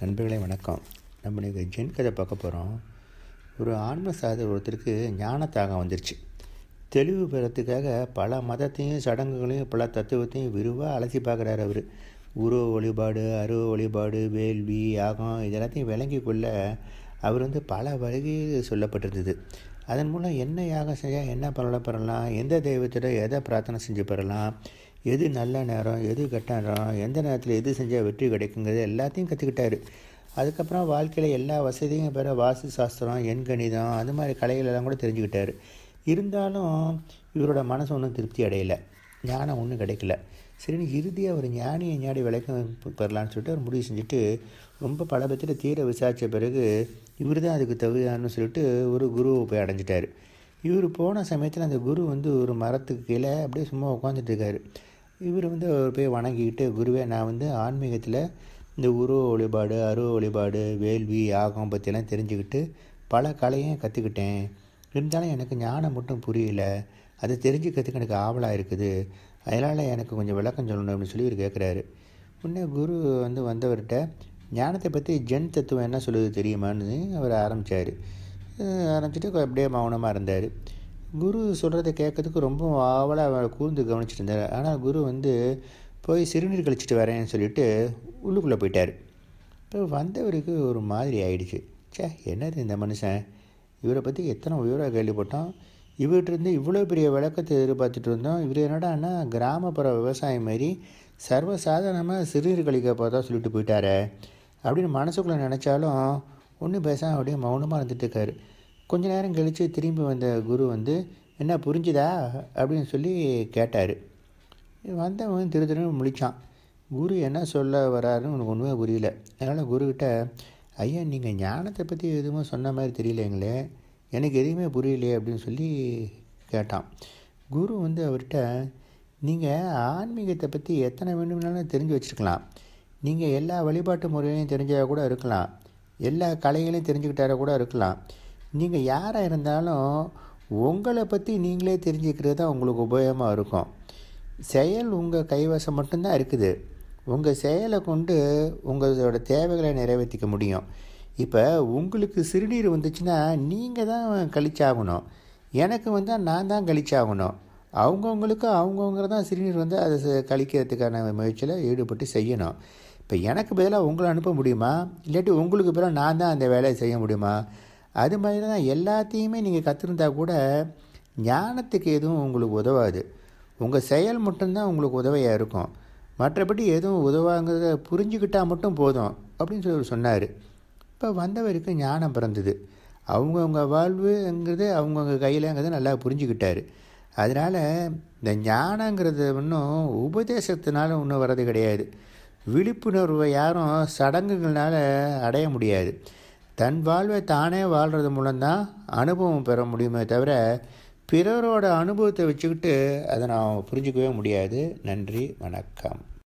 நண்பர்களே வணக்கம் நம்ம இன்றைக்கி ஜென் கதை பார்க்க போகிறோம் ஒரு ஆன்ம சாத ஒருத்தருக்கு ஞானத்தாக வந்துருச்சு தெளிவு பெறத்துக்காக பல மதத்தையும் சடங்குகளையும் பல தத்துவத்தையும் விரிவாக அலசி பார்க்குறாரு அவர் உருவ வழிபாடு அருவ வழிபாடு வேள்வி யாகம் இதெல்லாத்தையும் விளங்கி கொள்ள அவர் வந்து பல வழிகள் சொல்லப்பட்டிருந்தது அதன் மூலம் என்ன யாகம் செஞ்சால் என்ன பலனை பெறலாம் எந்த தெய்வத்திட எதை பிரார்த்தனை செஞ்சு பெறலாம் எது நல்ல நேரம் எது கெட்ட நேரம் எந்த நேரத்தில் எது செஞ்சால் வெற்றி கிடைக்குங்கிறது எல்லாத்தையும் கற்றுக்கிட்டார் அதுக்கப்புறம் வாழ்க்கையில் எல்லா வசதியும் பெற வாசு சாஸ்திரம் எண்கணிதம் அது மாதிரி கலைகளெல்லாம் கூட தெரிஞ்சுக்கிட்டார் இருந்தாலும் இவரோட மனசு ஒன்றும் திருப்தி அடையலை ஞானம் ஒன்றும் கிடைக்கல சரின்னு இறுதியாக ஒரு ஞானியை ஞாடி விளக்கம் பெறலான்னு சொல்லிட்டு அவர் முடிவு செஞ்சுட்டு ரொம்ப பல பட்சத்தில் தீர விசாரித்த பிறகு இவர் தான் அதுக்கு தகுதியானு சொல்லிட்டு ஒரு குருவை போய் அடைஞ்சிட்டார் இவர் போன சமயத்தில் அந்த குரு வந்து ஒரு மரத்துக்கு கீழே அப்படியே சும்மா உட்காந்துட்டு இருக்காரு இவர் வந்து அவர் போய் வணங்கிக்கிட்டு குருவே நான் வந்து ஆன்மீகத்தில் இந்த உருவ வழிபாடு அருவ வழிபாடு வேள்வி யாகம் பற்றிலாம் தெரிஞ்சுக்கிட்டு பல கலையும் கற்றுக்கிட்டேன் இருந்தாலும் எனக்கு ஞானம் மட்டும் புரியல அதை தெரிஞ்சுக்கிறதுக்கு எனக்கு ஆவலாக இருக்குது அதனால் எனக்கு கொஞ்சம் விளக்கம் சொல்லணும் அப்படின்னு சொல்லி இவர் கேட்குறாரு முன்னே குரு வந்து வந்தவர்கிட்ட ஞானத்தை பற்றி ஜென் தத்துவம் என்ன சொல்லுது தெரியுமான்னு அவர் ஆரம்பித்தார் ஆரம்பிச்சுட்டு அப்படியே மௌனமாக இருந்தார் குரு சொல்கிறத கேட்கறதுக்கு ரொம்ப ஆவலாக அவரை கூர்ந்து கவனிச்சுட்டு இருந்தார் ஆனால் குரு வந்து போய் சிறுநீர் கழிச்சிட்டு வரேன்னு சொல்லிட்டு உள்ளுக்குள்ளே போயிட்டார் இப்போ வந்தவருக்கு ஒரு மாதிரி ஆயிடுச்சு சே என்னது இந்த மனுஷன் இவரை பற்றி எத்தனை உயராக கேள்விப்பட்டோம் இவர்கிட்டருந்து இவ்வளோ பெரிய விளக்கத்தை எதிர்பார்த்துட்டு இருந்தோம் இவர் என்னடான்னா கிராமப்புற விவசாயம் மாரி சர்வசாதாரணமாக சிறுநீர் கழிக்க போதா சொல்லிட்டு போயிட்டாரு அப்படின்னு மனசுக்குள்ளே நினச்சாலும் ஒன்றும் பேசாமல் அப்படியே மௌனமாக இருந்துட்டு இருக்காரு கொஞ்ச நேரம் கழித்து திரும்பி வந்த குரு வந்து என்ன புரிஞ்சுதா அப்படின்னு சொல்லி கேட்டார் வந்தவன் திரு திருன்னு முடித்தான் குரு என்ன சொல்ல வராருன்னு உனக்கு ஒன்றுமே புரியல அதனால் குருக்கிட்ட ஐயா நீங்கள் ஞானத்தை பற்றி எதுவும் சொன்ன மாதிரி தெரியலைங்களே எனக்கு எதுவுமே புரியலையே அப்படின்னு சொல்லி கேட்டான் குரு வந்து அவர்கிட்ட நீங்கள் ஆன்மீகத்தை பற்றி எத்தனை வேணும்னாலும் தெரிஞ்சு வச்சுருக்கலாம் நீங்கள் எல்லா வழிபாட்டு முறையிலையும் தெரிஞ்சால் கூட இருக்கலாம் எல்லா கலைகளையும் தெரிஞ்சுக்கிட்டார கூட இருக்கலாம் நீங்கள் யாராக இருந்தாலும் உங்களை பற்றி நீங்களே தெரிஞ்சுக்கிறது தான் உங்களுக்கு உபயோகமாக இருக்கும் செயல் உங்கள் கைவசம் மட்டும்தான் இருக்குது உங்கள் செயலை கொண்டு உங்களோட தேவைகளை நிறைவேற்றிக்க முடியும் இப்போ உங்களுக்கு சிறுநீர் வந்துச்சுன்னா நீங்கள் தான் கழிச்சாகணும் எனக்கு வந்தால் நான் தான் கழிச்சாகணும் அவங்கவுங்களுக்கும் அவங்கவுங்க தான் சிறுநீர் வந்து அதை கழிக்கிறதுக்கான முயற்சியில் ஈடுபட்டு செய்யணும் இப்போ எனக்கு பதிலாக உங்களை அனுப்ப முடியுமா இல்லாட்டி உங்களுக்கு பதிலாக நான் தான் அந்த வேலையை செய்ய முடியுமா அது மாதிரி தான் எல்லாத்தையுமே நீங்கள் கற்றுருந்தா கூட ஞானத்துக்கு எதுவும் உங்களுக்கு உதவாது உங்கள் செயல் மட்டும்தான் உங்களுக்கு உதவியாக இருக்கும் மற்றபடி எதுவும் உதவாங்கிறத புரிஞ்சுக்கிட்டால் மட்டும் போதும் அப்படின்னு சொல்லி சொன்னார் இப்போ வந்தவருக்கு ஞானம் பிறந்தது அவங்கவுங்க வாழ்வுங்கிறது அவங்கவுங்க கையிலங்கிறத நல்லா புரிஞ்சுக்கிட்டாரு அதனால் இந்த ஞானங்கிறது ஒன்றும் உபதேசத்தினால ஒன்றும் வர்றது கிடையாது விழிப்புணர்வை யாரும் சடங்குகளால் அடைய முடியாது தன் வாழ்வை தானே வாழ்கிறது மூலம்தான் அனுபவம் பெற முடியுமே தவிர பிறரோட அனுபவத்தை வச்சுக்கிட்டு அதை நான் புரிஞ்சிக்கவே முடியாது நன்றி வணக்கம்